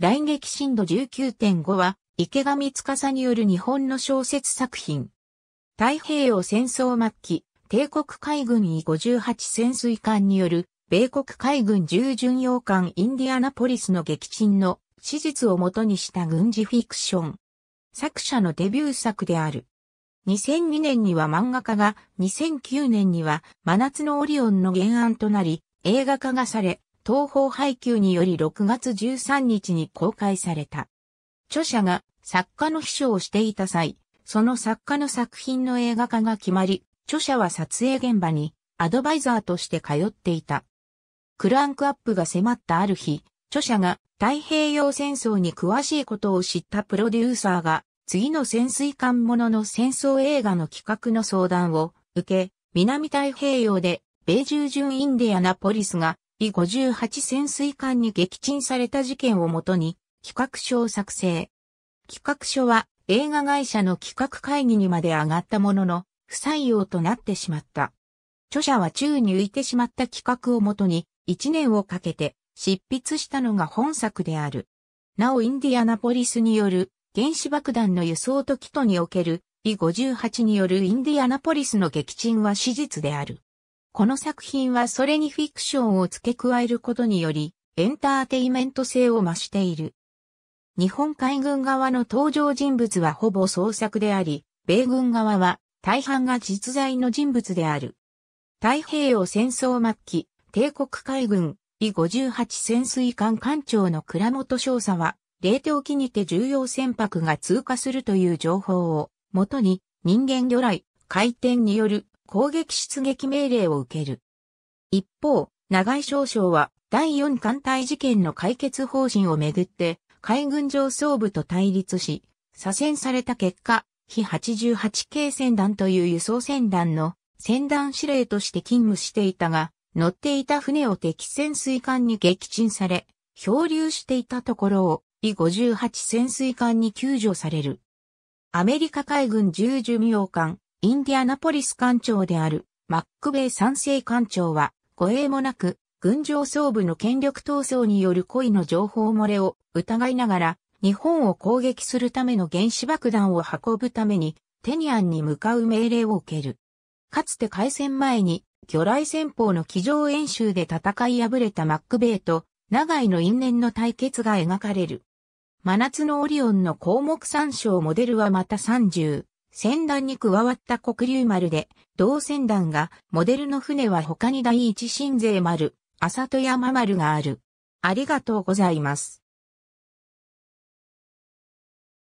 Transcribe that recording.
来撃震度19.5は、池上司による日本の小説作品。太平洋戦争末期、帝国海軍 E58 潜水艦による、米国海軍従巡洋艦インディアナポリスの撃沈の史実をもとにした軍事フィクション。作者のデビュー作である。2002年には漫画家が、2009年には真夏のオリオンの原案となり、映画化がされ、東方配給により6月13日に公開された。著者が作家の秘書をしていた際、その作家の作品の映画化が決まり、著者は撮影現場にアドバイザーとして通っていた。クランクアップが迫ったある日、著者が太平洋戦争に詳しいことを知ったプロデューサーが次の潜水艦ものの戦争映画の企画の相談を受け、南太平洋で米中順インディアナポリスが E58 潜水艦に撃沈された事件をもとに企画書を作成。企画書は映画会社の企画会議にまで上がったものの不採用となってしまった。著者は宙に浮いてしまった企画をもとに1年をかけて執筆したのが本作である。なおインディアナポリスによる原子爆弾の輸送と基礎における E58 によるインディアナポリスの撃沈は史実である。この作品はそれにフィクションを付け加えることにより、エンターテイメント性を増している。日本海軍側の登場人物はほぼ創作であり、米軍側は大半が実在の人物である。太平洋戦争末期、帝国海軍、b 58潜水艦艦長の倉本少佐は、冷凍機にて重要船舶が通過するという情報を、もとに人間魚雷、回転による攻撃出撃命令を受ける。一方、長井少将は第四艦隊事件の解決方針をめぐって、海軍上層部と対立し、左遷された結果、非88系船団という輸送船団の船団司令として勤務していたが、乗っていた船を敵潜水艦に撃沈され、漂流していたところを、イ58潜水艦に救助される。アメリカ海軍10巡洋艦、インディアナポリス艦長であるマックベイ三世艦長は、護衛もなく、軍上総部の権力闘争による故の情報漏れを疑いながら、日本を攻撃するための原子爆弾を運ぶために、テニアンに向かう命令を受ける。かつて開戦前に、魚雷戦法の機上演習で戦い敗れたマックベイと、長井の因縁の対決が描かれる。真夏のオリオンの項目参照モデルはまた30。船団に加わった黒流丸で、同船団が、モデルの船は他に第一新税丸、浅戸山丸がある。ありがとうございます。